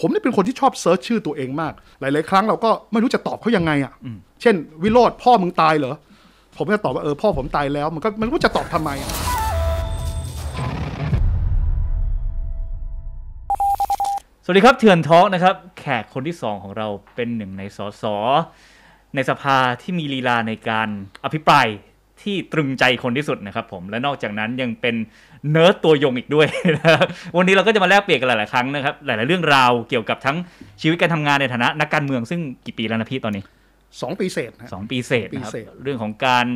ผมเนี่ยเป็นคนที่ชอบเซิร์ชชื่อตัวเองมาก หลายๆครั้งเราก็ไม่รู้จะตอบเขายังไงอ่ะ เช่นวิโรธพ่อมึงตายเหรอ ผมจะตอบว่า เออพ่อผมตายแล้ว มันก็มันรู้จะตอบทำไม สวัสดีครับเถื่อนทอกนะครับ แขกคนที่สองของเราเป็นหนึ่งในสสในสภาที่มีลีลาในการอภิปรายที่ตรึงใจคนที่สุดนะครับ ผมและนอกจากนั้นยังเป็นเนิร์ดตัวยงอีกด้วยนะวันนี้เราก็จะมาแลกเปลี่ยนกันหลาย ๆ ครั้งนะครับหลาย ๆ เรื่องราวเกี่ยวกับทั้งชีวิตการทำงานในฐานะนักการเมืองซึ่งกี่ปีแล้วนะพี่ตอนนี้สองปีเศษสองปีเศษนะครับเรื่องของการ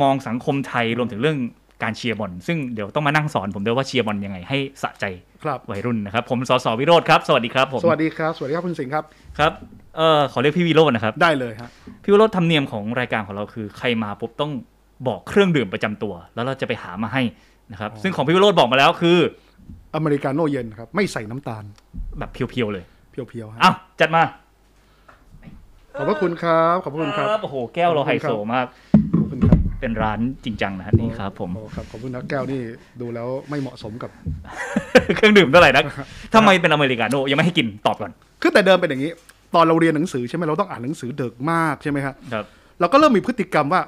มองสังคมไทยรวมถึงเรื่องการเชียร์บอลซึ่งเดี๋ยวต้องมานั่งสอน ผมด้วยว่าเชียร์บอลยังไงให้สะใจครับวัยรุ่นนะครับ ผมสสวิโรธครับสวัสดีครับผมสวัสดีครับ สวัสดีครับคุณสิงห์ครับครับเอ่อขอเรียกพี่วิโรธนะครับได้เลยครับพี่วิโรธทำเนียมของรายการของเราคือใครมาปุ๊บต้องบอกเครื่องดื่มประจำตัว แล้วเราจะไปหามาให้นะครับซึ่งของพี่วิโรธบอกมาแล้วคือ อเมริกาโน่เย็นครับ ไม่ใส่น้ำตาล แบบ เพียว ๆ เลย เพียวๆฮะอ้าว จัดมา ขอบพระคุณ ครับขอบพระคุณครับ โอ้โหแก้วเราไฮโซมากขอบคุณครับเป็นร้านจริงจังนะนี่ครับผมครับขอบคุณนะแก้วนี่ดูแล้วไม่เหมาะสมกับ เครื่องดื่มเท่าไหร่นะทาไมเป็นอเมริกาโน่ยังไม่ให้กินตอบก่อนคือแต่เดิมเป็นอย่างนี้ ตอนเราเรียนหนังสือใช่ไหมเราต้องอ่านหนังสือเด็กมากใช่ไหมครับ เราก็เริ่มมีพฤติกรรมว่า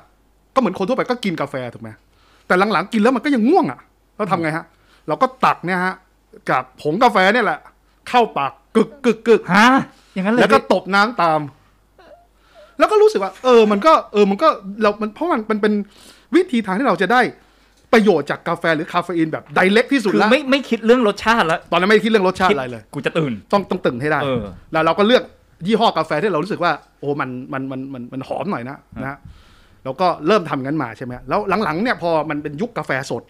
ก็เหมือนคนทั่วไปก็กินกาแฟ ถูกไหมแต่หลังๆ กินแล้วมันก็ยังง่วงอ่ะเราทำไงฮะ เราก็ตักเนี่ยฮะ กับผงกาแฟเนี่ยแหละ เข้าปากกึกกึกกึกฮะอย่างนั้นเลยแล้วก็ตบน้ำตาม แล้วก็รู้สึกว่า เออ มันก็เออ มันก็เรามันเพราะมันมันเป็นวิธีทางที่เราจะได้ประโยชน์จากกาแฟหรือคาเฟอีน แบบไดเล็กที่สุดแล้วคือไม่ไม่คิดเรื่องรสชาติแล้วตอนนั้นไม่คิดเรื่องรสชาติอะไรเลย กูจะตื่นต้องต้องตื่นให้ได้แล้วเราก็เลือกยี่ห้อกาแฟที่เรารู้สึกว่า โอ้มันมันมันมันมันหอมหน่อยนะนะแล้วก็เริ่มทำงั้นมาใช่ไหมแล้วหลังๆเนี่ยพอมันเป็นยุคกาแฟสด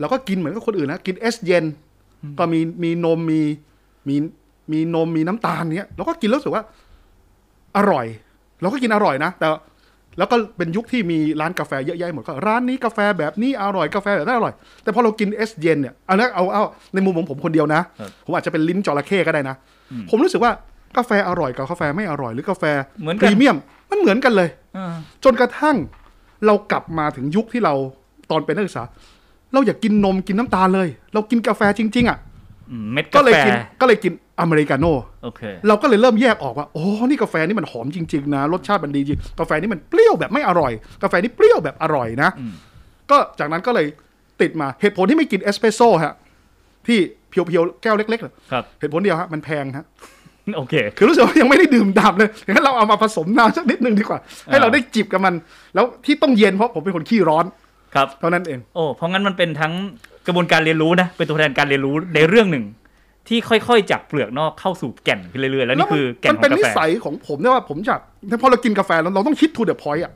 เราก็กินเหมือนกับคนอื่นนะ กินเอสเย็นก็มีมีนมมีมีมีนมมีน้ำตาลเนี้ยเราก็กินแล้วรู้สึกว่า อร่อยเราก็กินอร่อยนะแต่แล้วก็เป็นยุคที่มีร้านกาแฟเยอะแยะหมดก็ร้านนี้กาแฟแบบนี้อร่อยกาแฟแบบนั้นอร่อยแต่พอเรากินเอสเย็นเนี่ยเอาแล้วเอาเอาในมุมของผมคนเดียวนะ ผมอาจจะเป็นลิ้นจระเข้ก็ได้นะ ผมรู้สึกว่ากาแฟอร่อยกับกาแฟไม่อร่อยหรือกาแฟพรีเมียมมันเหมือนกันเลยอจนกระทั่งเรากลับมาถึงยุคที่เราตอนเป็นนักศึกษา เราอยากกินนมกินน้ำตาลเลย เรากินกาแฟจริงๆ อ่ะเม็ดกาแฟก็เลยกินก็เลยกินอเมริกาโน่เราก็เลยเริ่มแยกออกว่าโอ้นี่กาแฟนี่มัน หอมจริงๆ นะ รสชาติมันดีจริงกาแฟนี่มันเปรี้ยวแบบไม่อร่อย กาแฟนี่เปรี้ยวแบบอร่อยนะก็จากนั้นก็เลยติดมาเหตุผลที่ไม่กินเอสเปรสโซ่ฮะที่เพียวๆ แก้วเล็กๆเหตุผลเดียวฮะ มันแพงฮะโอเคคือรู้สึกว่ายังไม่ได้ดื่มดับเลยงั้นเราเอามาผสมน้ำสักนิดนึงดีกว่า ให้เราได้จิบกับมัน แล้วที่ต้องเย็นเพราะผมเป็นคนขี้ร้อน ครับเท่านั้นเอง โอ้ เพราะงั้นมันเป็นทั้งกระบวนการเรียนรู้นะ เป็นตัวแทนการเรียนรู้ในเรื่องหนึ่ง ที่ค่อยๆจากเปลือกนอกเข้าสู่แก่นไปเรื่อยๆ แล้วนี่คือแก่นของกาแฟ มันเป็นนิสัยของผมเนี่ยว่าผมจะพอเรากินกาแฟแล้วเราต้องคิดทูเดอะพอยต์อ่ะ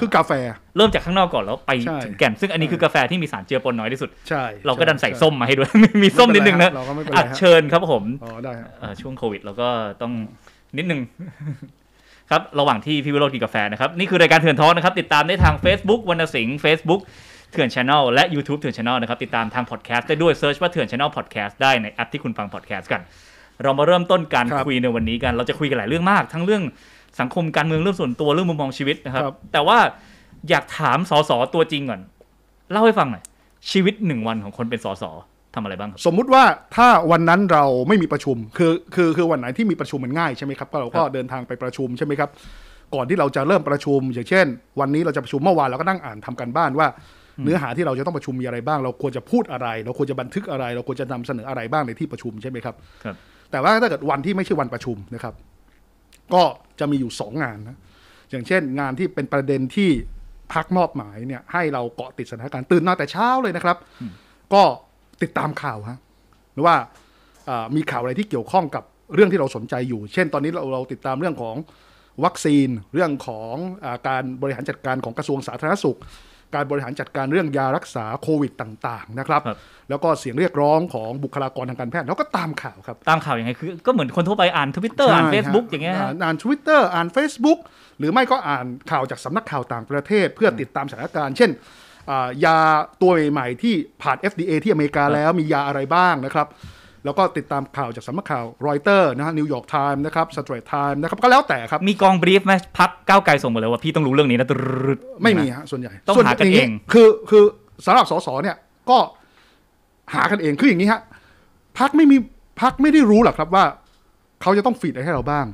คือกาแฟ เริ่มจากข้างนอกก่อนแล้วไปถึงแก่น ซึ่งอันนี้คือกาแฟที่มีสารเจือปนน้อยที่สุดใช่เราก็ดันใส่ส้มมาให้ด้วยมีส้มนิดนึงนะอัดเชิญครับผมอ๋อได้ช่วงโควิดเราก็ต้องนิดนึงครับระหว่างที่พี่วิโรจน์กินกาแฟนะครับ นี่คือรายการเถื่อนท้องนะครับ ติดตามได้ทาง Facebook วรรณสิงห์ Facebook เถื่อนช n n e l และ YouTube เถื่อนช n n e l นะครับติดตามทางพอดแคสต์ได้ด้วยเซิร์ชว่าเถื่อนช n n e l Podcast ได้ในแอปที่คุณฟังพอดแคสต์กัน เรามาเริ่มต้นการคุยในวันนี้กันเราจะคุยกันหลายเรื่องมากทั้งเรื่องสังคมการเมืองเรื่องส่วนตัวเรื่องมุมมองชีวิตนะครับ แต่ว่าอยากถามสสตัวจริงก่อน เล่าให้ฟังหน่อยชีวิตหนึ่งวันของคนเป็นสสทำอะไรบ้างสมมุติว่าถ้าวันนั้นเราไม่มีประชุม คือคือคือวันไหนที่มีประชุมมันง่าย ใช่ไหมครับ ก็เราก็เดินทางไปประชุมใช่ไหมครับ ก่อนที่เราจะเริ่มประชุม อย่างเช่น วันนี้เราจะประชุมเมื่อวานเราก็นั่งอ่านทำกันบ้านว่า เนื้อหาที่เราจะต้องประชุมมีอะไรบ้าง เราควรจะพูดอะไร เราควรจะบันทึกอะไรเราควรจะนำเสนออะไรบ้างในที่ประชุมใช่ไหมครับ แต่ว่าถ้าเกิดวันที่ไม่ใช่วันประชุมนะครับ ก็จะมีอยู่ 2 งานนะอย่างเช่นงานที่เป็นประเด็นที่พักมอบหมายเนี่ยให้เราเกาะติดสถานการณ์ตื่นมาแต่เช้าเลยนะครับ ก็ติดตามข่าวฮะหรือว่ามีข่าวอะไรที่เกี่ยวข้องกับเรื่องที่เราสนใจอยู่ เช่นตอนนี้เราเราติดตามเรื่องของวัคซีนเรื่องของอการบริหารจัดการของกระทรวงสาธารณสุขการบริหารจัดการเรื่องยารักษาโควิดต่างๆนะครับแล้วก็เสียงเรียกร้องของบุคลากรทางการแพทย์แล้วก็ตามข่าวครับ ตามข่าวอย่างไงคือก็เหมือนคนทั่วไปอ่านทวิตเตอร์อ่านเฟซบุ๊กอย่างเงี้ยอ่านทวิตเตอร์อ่าน Facebook หรือไม่ก็อ่านข่าวจากสำนักข่าวต่างประเทศเพื่อติดตามสถานการณ์เช่นยาตัวใหม่ที่ผ่าน FDA ที่อเมริกาแล้วมียาอะไรบ้างนะครับแล้วก็ติดตามข่าวจากสำนักข่าวรอยเตอร์นะฮะนิวยอร์กไทม์นะครับสตรีทไทม์นะครับ ก็แล้วแต่ครับ มีกองบรีฟไหมพักก้าวไกลส่งมาเลยว่า พี่ต้องรู้เรื่องนี้นะไม่มีฮะส่วนใหญ่ต้องหากันเอง คือคือสำหรับสสเนี่ยก็หากันเองคืออย่างนี้ฮะพักไม่มีพักไม่ได้รู้หรอกครับว่าเขาจะต้องฟีดอะไรให้เราบ้าง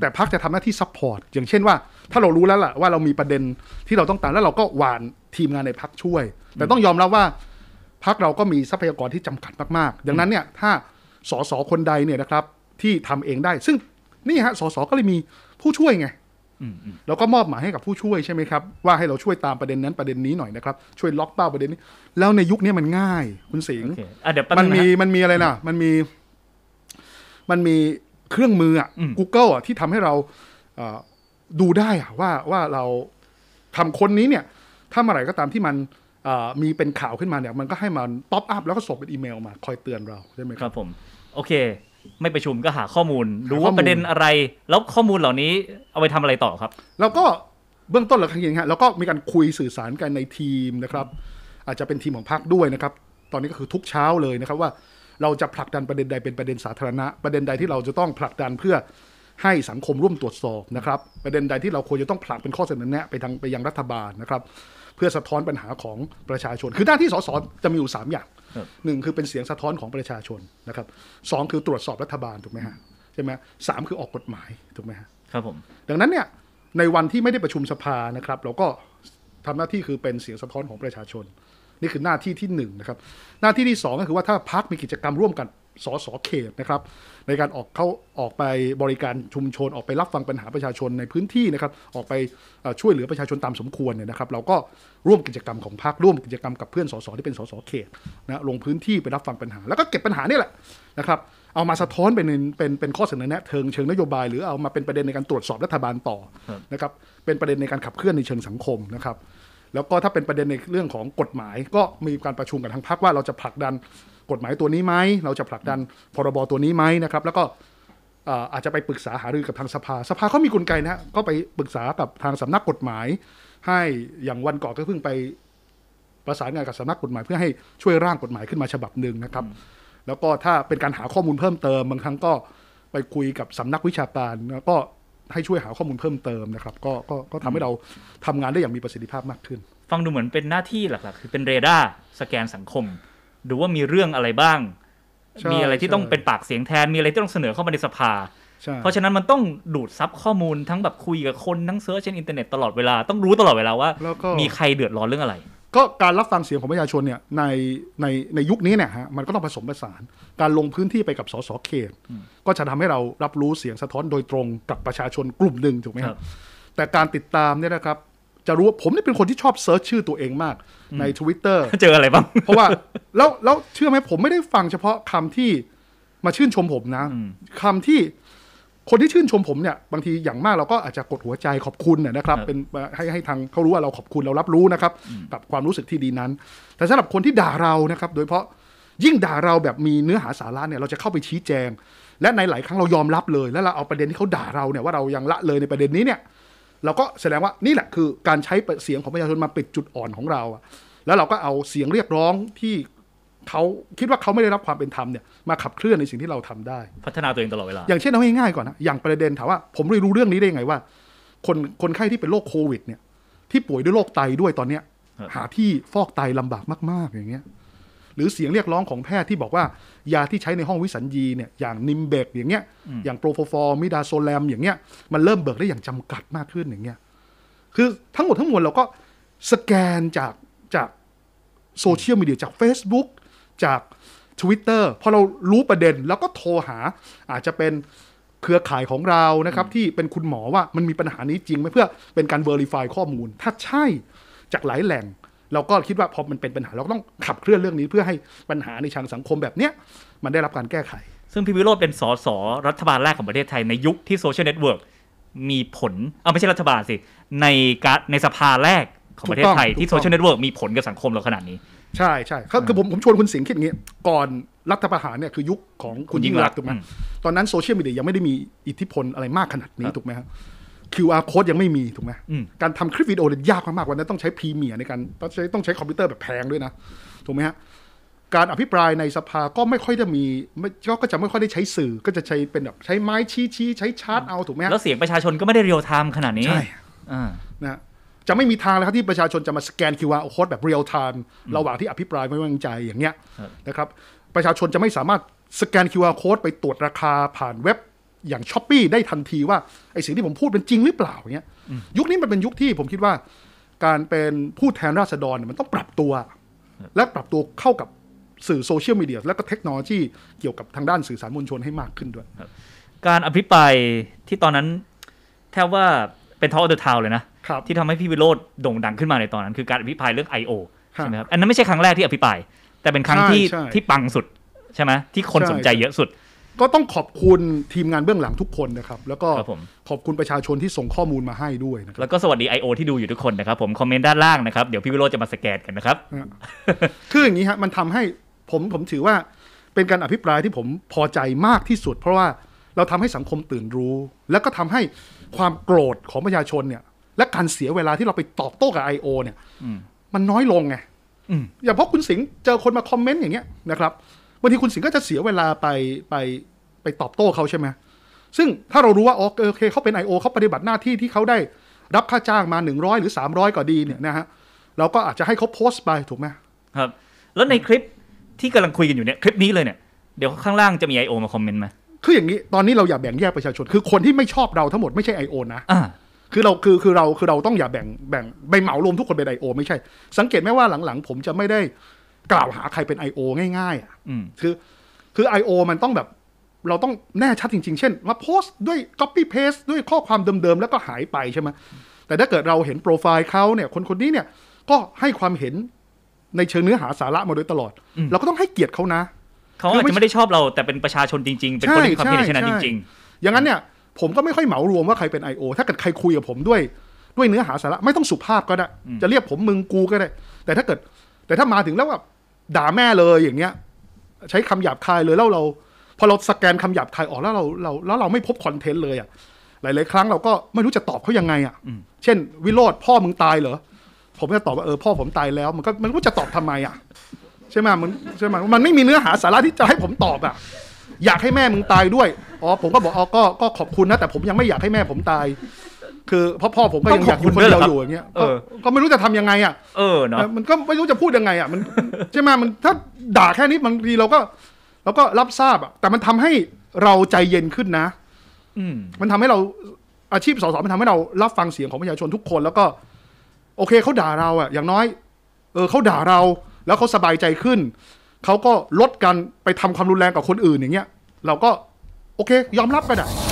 แต่พักจะทำหน้าที่ซัพพอร์ตอย่างเช่นว่าถ้าเรารู้แล้วล่ะว่าเรามีประเด็นที่เราต้องตามแล้วเราก็หวานทีมงานในพักช่วย แต่ต้องยอมรับว่าพักเราก็มีทรัพยากรที่จำกัดมากๆดังนั้นเนี่ยถ้าสสคนใดเนี่ยนะครับ ที่ทำเองได้ ซึ่งนี่ฮะ สสก็เลยมีผู้ช่วยไงแล้วก็มอบหมายให้กับผู้ช่วยใช่ไหมครับ ว่าให้เราช่วยตามประเด็นนั้นประเด็นนี้หน่อยนะครับ ช่วยล็อกเป้าประเด็นนี้แล้วในยุคนี้มันง่าย คุณสิงห์มันมีมันมีอะไรนะมันมี มันมีเครื่องมืออ่ะ Google อ่ะที่ทำให้เราดูได้ อ่ะว่าว่าเราทำคนนี้เนี่ยถ้าเมื่อไหร่ก็ตามที่มันมีเป็นข่าวขึ้นมาเนี่ยมันก็ให้มันป๊อปอัพแล้วก็ส่งเป็นอีเมลมาคอยเตือนเราใช่ไหมครับผม โอเค ไม่ไประชุมก็หาข้อมูลรู้ว่าประเด็นอะไรแล้วข้อมูลเหล่านี้เอาไปทำอะไรต่อครับแล้วก็เบื้องต้นเราคังเองฮะแล้วก็มีการคุยสื่อสารกันในทีมนะครับ อาจจะเป็นทีมของพักด้วยนะครับ ตอนนี้ก็คือทุกเช้าเลยนะครับว่าเราจะผลักดันประเด็นใดเป็นประเด็นสาธารณะ ประเด็นใดที่เราจะต้องผลักดันเพื่อให้สังคมร่วมตรวจสอบนะครับ ประเด็นใดที่เราควรจะต้องผลักเป็นข้อเสนอแนะไปทางไปยังรัฐบาลนะครับเพื่อสะท้อนปัญหาของประชาชน คือหน้าที่สสจะมีอยู่ 3 อย่างหนึ่งคือเป็นเสียงสะท้อนของประชาชนนะครับสองคือตรวจสอบรัฐบาลถูกไหมฮะใช่ไหมสามคือออกกฎหมายถูกไหมฮะ ครับผม ดังนั้นเนี่ยในวันที่ไม่ได้ประชุมสภานะครับเราก็ทำหน้าที่คือเป็นเสียงสะท้อนของประชาชน นี่คือหน้าที่ที่หนึ่งนะครับ หน้าที่ที่สองก็คือว่าถ้าพักมีกิจกรรมร่วมกันสสเขตนะครับในการออกเข้าออกไปบริการชุมชนออกไปรับฟังปัญหาประชาชนในพื้นที่นะครับออกไปช่วยเหลือประชาชนตามสมควรเนี่ยนะครับ เราก็ร่วมกิจกรรมของพรรคร่วมกิจกรรมกับเพื่อนสสที่เป็นสสเขตนะลงพื้นที่ไปรับฟังปัญหา แล้วก็เก็บปัญหานี่แหละนะครับ เอามาสะท้อนเป็นเป็นเป็นข้อเสนอแนะเทิงเชิงนโยบาย หรือเอามาเป็นประเด็นในการตรวจสอบรัฐบาลต่อนะครับเป็นประเด็นในการขับเคลื่อนในเชิงสังคมนะครับแล้วก็ถ้าเป็นประเด็นในเรื่องของกฎหมาย ก็มีการประชุมกันทางพักว่า เราจะผลักดันกฎหมายตัวนี้ไหมเราจะผลักดันพรบตัวนี้ไหมนะครับ แล้วก็อาจจะไปปรึกษาหารือกับทางสภา สภาเขามีกลไกนะก็ไปปรึกษากับทางสำนักกฎหมาย ให้อย่างวันก่อนก็เพิ่งไปประสานงาน กับสำนักกฎหมายเพื่อให้ช่วยร่างกฎหมายขึ้นมาฉบับหนึ่งนะครับ แล้วก็ถ้าเป็นการหาข้อมูลเพิ่มเติมบางครั้งก็ไปคุยกับสำนักวิชาการแล้วก็ให้ช่วยหาข้อมูลเพิ่มเติมนะครับก็ก็ก็ทำให้เราทำงานได้อย่างมีประสิทธิภาพมากขึ้น ฟังดูเหมือนเป็นหน้าที่หลักๆ คือเป็นเรดาร์สแกนสังคม ดูว่ามีเรื่องอะไรบ้าง มีอะไรที่ต้องเป็นปากเสียงแทนมีอะไรที่ต้องเสนอเข้ามาในสภา เพราะฉะนั้นมันต้องดูดซับข้อมูลทั้งแบบคุยกับคน ทั้งเซิร์ชในอินเทอร์เน็ตตลอดเวลาต้องรู้ตลอดเวลาว่ามีใครเดือดร้อนเรื่องอะไรก็การรับฟังเสียงของประชาชนเนี่ย ในในในยุคนี้เนี่ยฮะมันก็ต้องผสมผสานการลงพื้นที่ไปกับสสเขต ก็จะทำให้เรารับรู้เสียงสะท้อนโดยตรงกับประชาชนกลุ่มหนึ่งถูกไหมครับ แต่การติดตามเนี่ยนะครับ จะรู้ว่าผมนี่เป็นคนที่ชอบเซิร์ชชื่อตัวเองมาก ใน Twitter เจออะไรบ้างเพราะว่าแล้วแล้วเชื่อไหมผมไม่ได้ฟังเฉพาะคำที่มาชื่นชมผมนะ คำที่คนที่ชื่นชมผมเนี่ยบางทีอย่างมากเราก็อาจจะกดหัวใจขอบคุณนนะครับเป็นให้ให้ทางเขารู้ว่าเราขอบคุณเรารับรู้นะครับกับความรู้สึกที่ดีนั้น แต่สำหรับคนที่ด่าเรานะครับโดยเพราะยิ่งด่าเราแบบมีเนื้อหาสาระเนี่ย เราจะเข้าไปชี้แจง และในหลายครั้งเรายอมรับเลย แล้วเราเอาประเด็นที่เขาด่าเราเนี่ยว่าเรายังละเลยในประเด็นนี้เนี่ยเราก็แสดงว่านี่แหละคือการใช้เสียงของประชาชนมาปิดจุดอ่อนของเราแล้วเราก็เอาเสียงเรียกร้องที่เขาคิดว่าเขาไม่ได้รับความเป็นธรรมเนี่ย มาขับเคลื่อนในสิ่งที่เราทำได้พัฒนาตัวเองตลอดเวลาอย่างเช่นเอาง่ายๆก่อนนะอย่างประเด็นถามว่าผมเรียรู้เรื่องนี้ได้ยังไงว่า คนคนไข้ที่เป็นโรคโควิด เนี่ย ที่ป่วยด้วยโรคไตด้วยตอนเนี้ยหาที่ฟอกไตลำบากมากๆอย่างเงี้ยหรือเสียงเรียกร้องของแพทย์ที่บอกว่ายาที่ใช้ในห้องวิสัญญีเนี่ยอย่างนิมเบกอย่างเงี้ยอย่างโปรโฟฟอร์มิดาโซแลมอย่างเงี้ย มันเริ่มเบิกได้อย่างจำกัดมากขึ้นอย่างเงี้ยคือทั้งหมดทั้งมวลเราก็สแกนจากจากโซเชียลมีเดียจาก Facebook จาก Twitter พอเรารู้ประเด็นแล้วก็โทรหาอาจจะเป็นเครือข่ายของเรานะครับ ที่เป็นคุณหมอว่ามันมีปัญหานี้จริงไหมเพื่อเป็นการ Verify ข้อมูล ถ้าใช่จากหลายแหล่ง เราก็คิดว่าพอมันเป็นปัญหาเราก็ต้องขับเคลื่อนเรื่องนี้เพื่อให้ปัญหาในทางสังคมแบบเนี้ยมันได้รับการแก้ไข ซึ่งพี่วิโรธเป็นสสรัฐบาลแรกของประเทศไทยในยุคที่โซเชียลเน็ตเวิร์กมีผลเอาไม่ใช่รัฐบาลสิในการในสภาแรกของประเทศไทยที่โซเชียลเน็ตเวิร์กมีผลกับสังคมเราขนาดนี้ใช่ใช่คือผมผมชวนคุณสิงคิดอย่างนี้ ก่อนรัฐประหารเนี่ยคือยุคของคุณยิ่งรักถูกไหมตอนนั้นโซเชียลมีเดียยังไม่ได้มีอิทธิพลอะไรมากขนาดนี้ถูกไหมครับ QR code ยังไม่มีถูกไหมการทำคลิปวิดีโอเนี่ยยากมากๆวันนั้นต้องใช้พรีเมียร์ในการต้องใช้ต้องใช้คอมพิวเตอร์แบบแพงด้วยนะถูกไหมฮะการอภิปรายในสภาก็ไม่ค่อยจะมีก็จะไม่ค่อยได้ใช้สื่อก็จะใช้เป็นแบบใช้ไม้ชี้ชี้ใช้ชาร์จเอาถูกไหมแล้วเสียงประชาชนก็ไม่ได้เรียวไทม์ขนาดนี้ใช่นะจะไม่มีทางเลยครับที่ประชาชนจะมาสแกน QR โค้ดแบบเรียลไทม์ระหว่างที่อภิปรายไม่วางใจอย่างเงี้ยนะครับประชาชนจะไม่สามารถสแกน QR โค้ดไปตรวจราคาผ่านเว็บอย่างช้อปปีได้ทันทีว่าไอสิ่งที่ผมพูดเป็นจริงหรือเปล่าเงี้ยยุคนี้มันเป็นยุคที่ผมคิดว่า การเป็นผู้แทนราษฎรมันต้องปรับตัว และปรับตัวเข้ากับสื่อโซเชียลมีเดียและก็เทคโนโลยีเกี่ยวกับทางด้านสื่อสารมวลชนให้มากขึ้นด้วยการอภิปรายที่ตอนนั้นแทบว่าเป็นทอเดอร์ทาวเลยนะที่ทำให้พี่วิโรธโด่งดังขึ้นมาในตอนนั้น คือการอภิปรายเรื่อง I.O. ใช่ไหมครับอันนั้นไม่ใช่ครั้งแรกที่อภิปราย แต่เป็นครั้งที่ที่ปังสุดใช่ไหมที่คนสนใจเยอะสุด ก็ต้องขอบคุณทีมงานเบื้องหลังทุกคนนะครับแล้วก็ขอบคุณประชาชนที่ส่งข้อมูลมาให้ด้วยนะครับแล้วก็สวัสดี I.O. ที่ดูอยู่ทุกคนนะครับผมคอมเมนต์ด้านล่างนะครับเดี๋ยวพี่วิโรจน์จะมาสแกนกันนะครับคืออย่างนี้ฮะมันทำให้ผมผมถือว่าเป็นการอภิปรายที่ผมพอใจมากที่สุด เพราะว่าเราทำให้สังคมตื่นรู้ แล้วก็ทำให้ความโกรธของประชาชนเนี่ยและการเสียเวลาที่เราไปตอบโต้กับ I.O. เนี่ยมันน้อยลงไงอย่างเพราะคุณสิงห์เจอคนมาคอมเมนต์อย่างเงี้ยนะครับบางทีคุณสิงห์ก็จะเสียเวลาไปไปไปตอบโต้เขาใช่ไหมซึ่งถ้าเรารู้ว่าโอเคเขาเป็น I.O. เขาปฏิบัติหน้าที่ที่เขาได้รับค่าจ้างมา 100 หรือ 300ก็ดีเนี่ยนะฮะ เราก็อาจจะให้เขาโพสต์ไปถูกไหมครับ แล้วในคลิปที่กำลังคุยกันอยู่เนี่ยคลิปนี้เลยเนี่ยเดี๋ยวข้างล่างจะมี I.O. มาคอมเมนต์ไหมคืออย่างนี้ตอนนี้เราอย่าแบ่งแยกประชาชนคือคนที่ไม่ชอบเราทั้งหมดไม่ใช่ I.O. นะคือเราคือคือเราคือเราต้องอย่าแบ่งแบ่งไปเหมารวมทุกคนเป็นไอโอไม่ใช่ สังเกตไหมว่าหลัง ๆ ผมจะไม่ได้กล่าวหาใครเป็นไอโอง่ายๆอ่ะคือคือไอโอมันต้องแบบเราต้องแน่ชัดจริง ๆ เช่นมาโพสต์ด้วย Copy Paste ด้วยข้อความเดิม ๆ แล้วก็หายไปใช่ไหมแต่ถ้าเกิดเราเห็นโปรไฟล์เขาเนี่ย คนคนนี้เนี่ยก็ให้ความเห็นในเชิงเนื้อหาสาระมาโดยตลอด เราก็ต้องให้เกียรติเขานะเขาอาจจะไม่ได้ชอบเราแต่เป็นประชาชนจริงๆเป็นคนที่ความเห็นเช่นนั้นจริงๆอย่างนั้นเนี่ยผมก็ไม่ค่อยเหมารวมว่าใครเป็น I.O. ถ้าเกิดใครคุยกับผมด้วย ด้วยเนื้อหาสาระไม่ต้องสุภาพก็ได้ จะเรียกผมมึงกูก็ได้ แต่ถ้าเกิด แต่ถ้ามาถึงแล้วแบบด่าแม่เลยอย่างเงี้ยใช้คำหยาบคายเลยแล้วเราพอเราสแกนคำหยาบคายออกแล้วเราเราแล้วเราไม่พบคอนเทนต์เลยอ่ะ หลาย ๆ ครั้งเราก็ไม่รู้จะตอบเขายังไงอ่ะ เช่น วิโรธพ่อมึงตายเหรอผมจะตอบว่าเออพ่อผมตายแล้ว มันก็มันรู้จะตอบทำไมอ่ะ ใช่ไหมมันใช่ไหมมันไม่มีเนื้อหาสาระที่จะให้ผมตอบอ่ะอยากให้แม่มึงตายด้วย อ๋อ ผมก็บอกอ๋อก็ก็ขอบคุณนะ แต่ผมยังไม่อยากให้แม่ผมตาย คือพ่อพ่อผมก็ยังอยากอยู่คนเดียวอยู่อย่างเงี้ย ก็ไม่รู้จะทำยังไงอ่ะ เออเนาะมันก็ไม่รู้จะพูดยังไงอ่ะ มันใช่ไหมมันถ้าด่าแค่นี้บางทีเราก็เราก็รับทราบอ่ะ แต่มันทำให้เราใจเย็นขึ้นนะมันทำให้เราอาชีพสสมันทำให้เรา รับฟังเสียงของประชาชนทุกคนแล้วก็ โอเคเขาด่าเราอ่ะ อย่างน้อย เออเขาด่าเราแล้วเขาสบายใจขึ้นเขาก็ลดกันไปทำความรุนแรงกับคนอื่นอย่างเงี้ย เราก็โอเค ยอมรับไปนะ